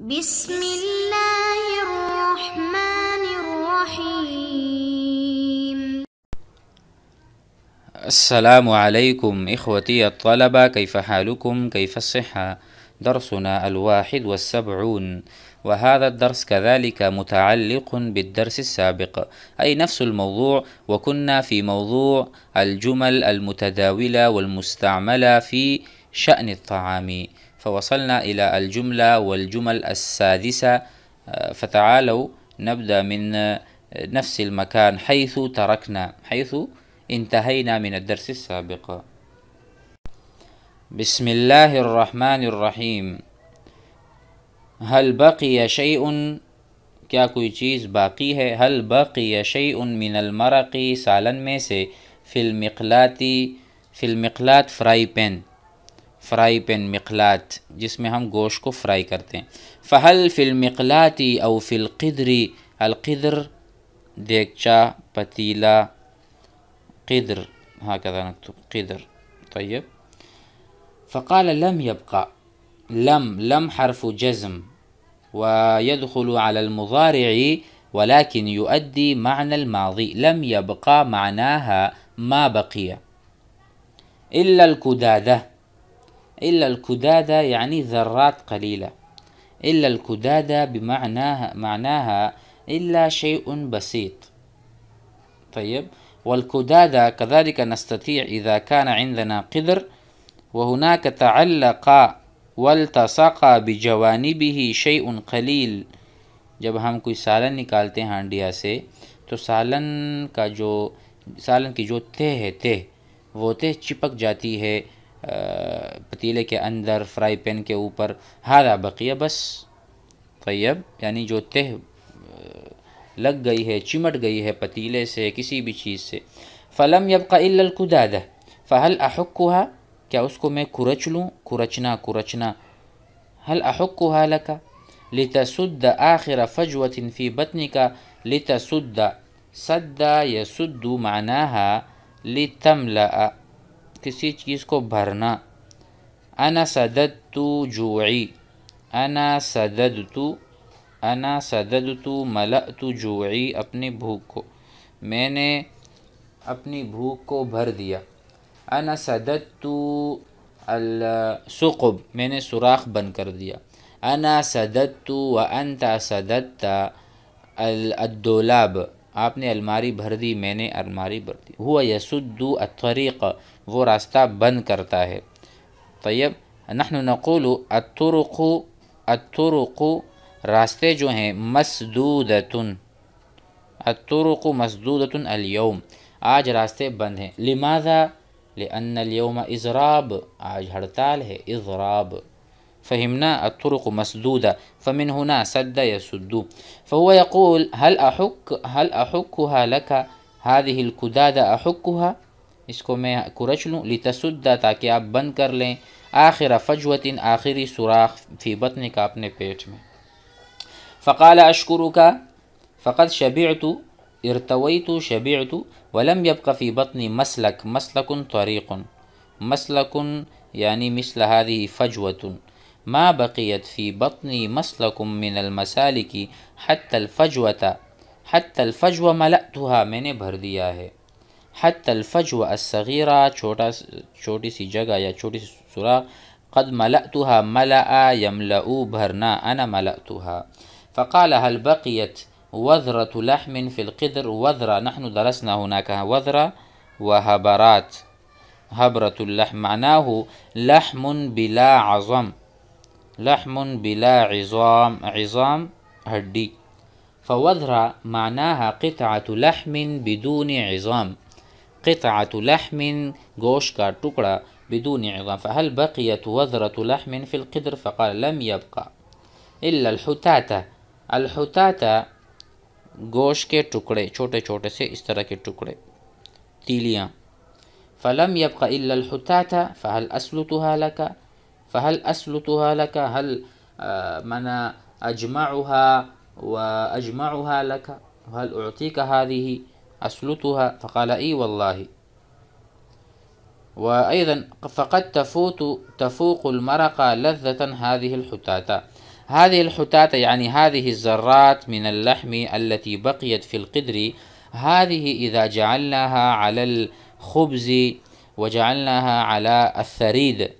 بسم الله الرحمن الرحيم السلام عليكم إخوتي الطلبة كيف حالكم كيف الصحة درسنا الواحد والسبعون وهذا الدرس كذلك متعلق بالدرس السابق أي نفس الموضوع وكنا في موضوع الجمل المتداولة والمستعملة في شأن الطعام فوصلنا إلى الجملة والجمل السادسة آه، فتعالوا نبدأ من آه، نفس المكان حيث تركنا حيث انتهينا من الدرس السابق بسم الله الرحمن الرحيم هل بقي شيء كاكوي कोई चीज़ ہے هل हल شيء من المرق سالن میں سے في المقلات في المقلات फ्राई پین جس میں ہم گوشت کو فرائی کرتے ہیں فَحَلْ हैं फ़हल اَوْ और الْقِدْرِ القدر دیکچا پتیلا قدر هكذا نكتب قدر طيب فقال لم يبقى لم لم حرف جزم ويدخل على المضارع ولكن يؤدي معنى الماضي لم يبقى معناها ما بقي إلا الكدادة إلا الكدادة يعني ذرات قليلة إلا الكدادة بمعناها معناها إلا شيء بسيط طيب والكدادة كذلك نستطيع إذا كان عندنا قدر وهناك تعلق والتصق بجوانبه شيء قليل جب ہم کوئی سالن نکالتے ہیں ہانڈیا سے تو سالن کا جو سالن کی جو तह ہے तह وہ तह چپک جاتی ہے پتیلے کے اندر فرائی پین کے اوپر ہارا بقیہ بس طیب یعنی جو تہ لگ گئی ہے چمٹ گئی ہے پتیلے سے کسی بھی چیز سے فلم یب الا القدادہ فہل فحل کیا اس کو میں کرچ لوں کرچنا کرچنا حل احوق کو لکا لتسد آخر فجوت تنفی بتنی کا لتسد سدا یا سدو مانا ہا کسی چیز کو بھرنا انا سدد تو جوعی انا سدد تو انا سدد تو مل تو جوعی اپنی بھوک کو میں نے اپنی بھوک کو بھر دیا انا سدد تو السقب میں نے سوراخ بند کر دیا انا سدد تو و ان تا الدولاب آپ نے الماری بھر دی میں نے الماری بھر دی ہوا یسدو الطریق وہ راستہ بند کرتا ہے طیب نحن نقول الطرق الطرق راستے جو ہیں مسدودتن الطرق مسدودتن اليوم آج راستے بند ہیں لماذا لأن اليوم إضراب آج هرتال ہے إضراب فهمنا الطرق مسدودة فمن هنا سد يسد فهو يقول هل أحك هل أحكها لك هذه الكدادة أحكها اس کو میں کرچ لوں لتسد تاکہ آپ بند کر لیں آخر فجوت آخری سراخ فی بطن کا اپنے پیٹ میں فقال اشکرکا فقد شبعتو ارتویت شبعتو ولم يبقى في بطن مسلك مسلك طريق مسلك يعني مثل هذه فجوة ما بقيت في بطنی مسلك من المسالك حتى الفجوة حتى الفجوة ملأتها من بردية حتى الفجوة الصغيرة छोटी سی جگہ یا छोटी سی سراغ قد ملأتها ملأ يملأ بهرنا أنا ملأتها فقال هل بقيت وذرة لحم في القدر وذرة نحن درسنا هناك وذرة وهبرات هبرة اللحم معناه لحم بلا عظم لحم بلا عظام عظام هدي فوذرة معناها قطعة لحم بدون عظام قطعة لحم جوش كالتكرة بدون عظام فهل بقيت وذرة لحم في القدر فقال لم يبقى إلا الحتاتة الحتاتة گوشت کے ٹکڑے چھوٹے چھوٹے سي اس طرح کے فلم يبقى إلا الحتاتة فهل أسلتها لك فهل أسلتها لك هل آه، من أجمعها وأجمعها لك وهل أعطيك هذه أسلتها فقال إي والله وأيضا فقد تفوت تفوق المرق لذة هذه الحتاتة هذه الحتاتة يعني هذه الذرات من اللحم التي بقيت في القدر هذه إذا جعلناها على الخبز وجعلناها على الثريد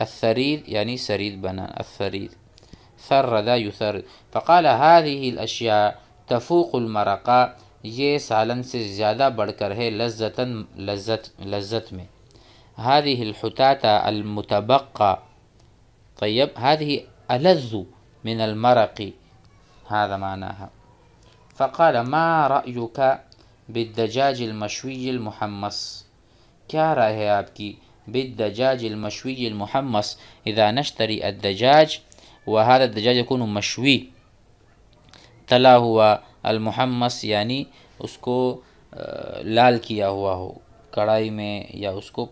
الثريد يعني سريد بنان الثريد ثر ذا يثر فقال هذه الأشياء تفوق المرق ये सालन से ज़्यादा बढ़कर है लज्जतन لذت لذت میں هذه الحتاتة المتبقى طيب هذه ألذ من المرق هذا معناها فقال ما رأيك بالدجاج المشوي المحمص क्या राय है بالدجاج المشوي المحمص إذا نشتري الدجاج وهذا الدجاج يكون مشوي تلا هو المحمس یعنی اس کو لال کیا ہوا ہو کڑھائی میں یا اس کو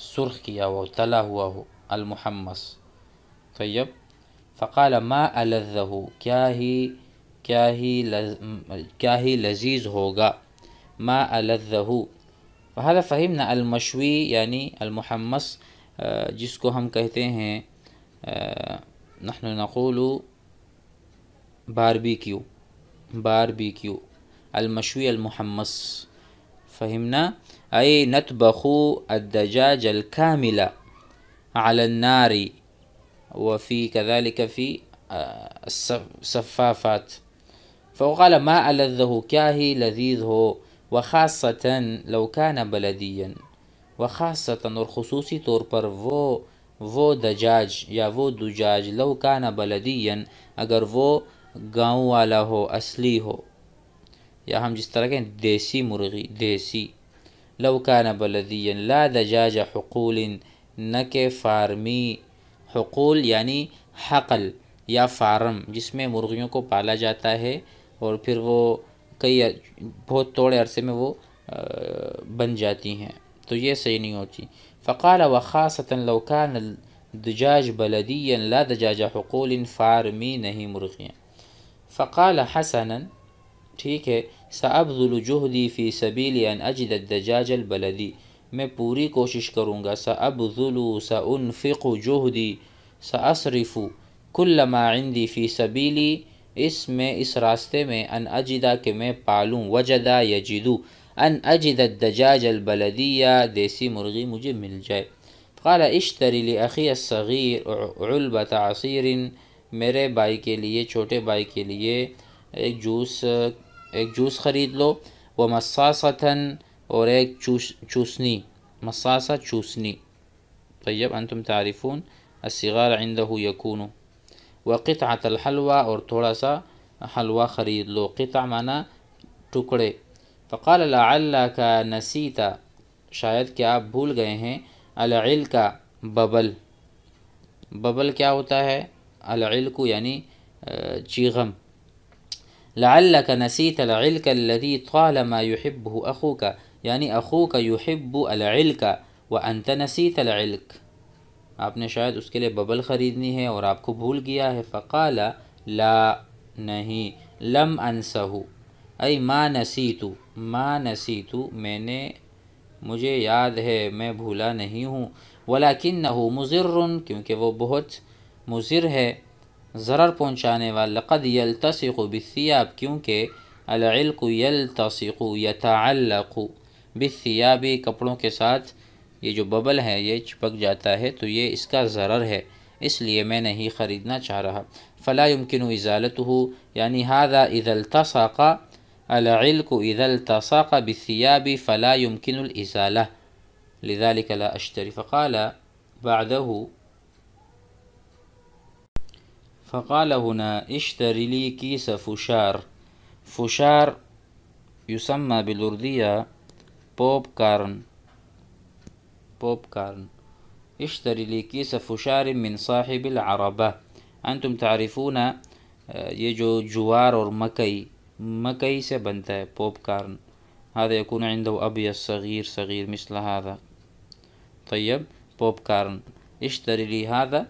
سرخ کیا ہوا ہو تلا ہوا ہو المحمس طیب فقال ما الد کیا ہی کیا ہی کیا ہی لذیذ ہوگا ما الد فہذا فہمنا نہ المشوی یعنی المحمس جس کو ہم کہتے ہیں نحن القولو باربیکیو باربيكيو المشوي المحمص فهمنا أي نطبخ الدجاج الكاملة على النار وفي كذلك في آه، السفافات فقال ما ألذه كاهي لذيذه وخاصة لو كان بلديا وخاصة الخصوصي طور پر وہ وہ دجاج یا وہ دجاج لو كان بلديا اگر وہ گاؤں والا ہو اصلی ہو یا ہم جس طرح کہیں دیسی مرغی دیسی لو کان بلدی لا دجاج حقول نہ کہ فارمی حقول یعنی حقل یا فارم جس میں مرغیوں کو پالا جاتا ہے اور پھر وہ کئی بہت توڑے عرصے میں وہ بن جاتی ہیں تو یہ صحیح نہیں ہوتی فقال و خاصتاً لوکان دجاج بلدی لا دجاج حقول فارمی نہیں مرغیاں فقال حسنا ٹھیک ہے سأبذل جهدي في سبيل أن أجد الدجاج البلدي میں پوری کوشش کروں گا سأبذل سأنفق جهدي سأصرف كل ما عندي في سبيلي اس میں اس راستے میں ان اجدا کہ میں پالوں وجدا یجدو ان اجد الدجاج البلدی یا دیسی مرغی مجھے مل جائے قال اشتری لِأَخِيَ الصَّغِيرِ علبة عَصِيرٍ میرے بھائی کے لیے چھوٹے بھائی کے لیے ایک جوس ایک جوس خرید لو وہ مساستاً اور ایک چوس چوسنی مساسا چوسنی طیب انتم تعریفون تعریفوں اسغ ہو یقون وہ قطع حلوہ اور تھوڑا سا حلوہ خرید لو قطع مانا ٹکڑے فقال اللہ کا نسیتا شاید کہ آپ بھول گئے ہیں العل کا ببل ببل کیا ہوتا ہے العلق یعنی چیغم لعلک لا اللہ کا نسیت العلق اللہی قالمہ یُحبُ اخوا یعنی اخوک يحب و علعل کا و آپ نے شاید اس کے لیے ببل خریدنی ہے اور آپ کو بھول گیا ہے فقال لا نہیں لم انسہو ائی ما نسیتو ما نسیتو میں نے مجھے یاد ہے میں بھولا نہیں ہوں ولاکن نہ مضر کیونکہ وہ بہت مضر ہے ضرر پہنچانے والا قد یلتصق بالثیاب کیونکہ العلق یلتصق یتعلق بالثیابی کپڑوں کے ساتھ یہ جو ببل ہے یہ چپک جاتا ہے تو یہ اس کا ضرر ہے اس لیے میں نہیں خریدنا چاہ رہا فلا یمکن ازالته یعنی هذا اذا التصق العلق اذا التصق بصیابی فلا یمکن الاضلاح لذلك لا اشتری فقال بعده فقال هنا اشتري لي كيس فشار فشار يسمى بالأردية بوب كارن بوب كارن اشتري لي كيس فشار من صاحب العربة أنتم تعرفون آه، يجو جوار مكي مكي سبنتا بوب كارن هذا يكون عنده أبيض صغير صغير مثل هذا طيب بوب كارن اشتري لي هذا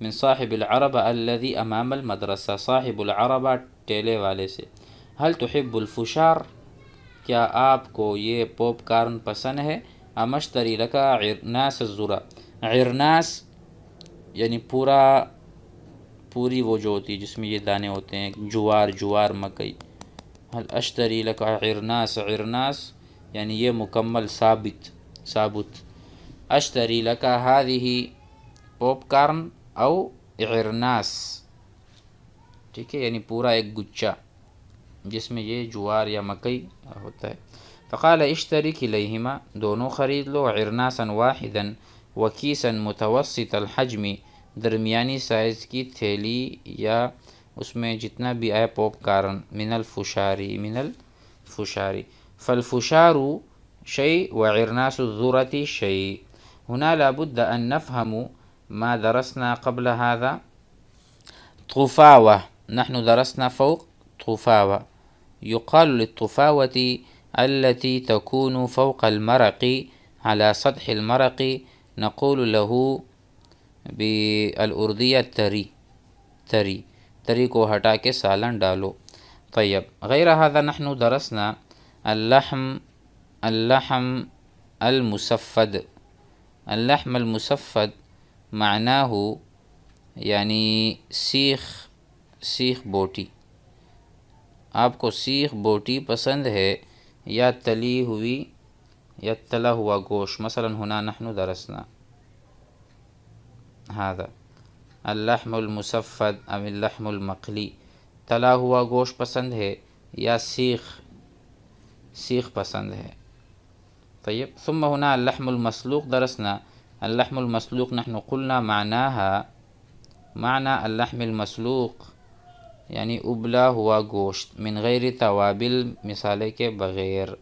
من صاحب العربة الذي أمام المدرسة صاحب العربة ٹیلے والے سے هل تحب الفشار کیا آپ کو یہ پوپ کارن پسند ہے امشتری لکا عرناس الزرا عرناس یعنی پورا پوری وہ جو ہوتی ہے جس میں یہ دانے ہوتے ہیں جوار جوار مکئی هل اشتری لکا عرناس عرناس یعنی یہ مکمل ثابت ثابت اشتری لکا هذه پوپ کارن او ارناس ٹھیک ہے یعنی يعني پورا ایک گچہ جس میں یہ جوار یا مکئی ہوتا ہے فقال اشتری کلیہما دونو خرید لو ارناسا واحدا وکیسا متوسط الحجم درمیانی سائز کی تھیلی یا اس میں جتنا بھی آئے پوپ کارن من الفشاری من الفشاری فالفشار شئی وعرناس الظورتی شئی هنا لابد ان نفهمو ما درسنا قبل هذا طفاوة نحن درسنا فوق طفاوة يقال للطفاوة التي تكون فوق المرق على سطح المرق نقول له بالأردية تري تري تري كو هتاك के دالو طيب غير هذا نحن درسنا اللحم اللحم المسفد اللحم المسفد معنی ہو یعنی سیخ سیخ بوٹی آپ کو سیخ بوٹی پسند ہے یا تلی ہوئی یا تلا ہوا گوشت ہنا نحن درسنا ہاں اللحم المصفد ام اللحم المقلی تلا ہوا گوشت پسند ہے یا سیخ سیخ پسند ہے طیب ثم ہنا اللحم المسلوق درسنا اللحم المسلوق نحن قلنا معناها معنى اللحم المسلوق يعني ابلا هو جوشت من غير توابل مثالك بغير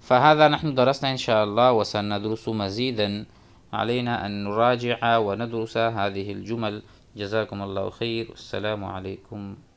فهذا نحن درسنا إن شاء الله وسندرس مزيدا علينا أن نراجع وندرس هذه الجمل جزاكم الله خير والسلام عليكم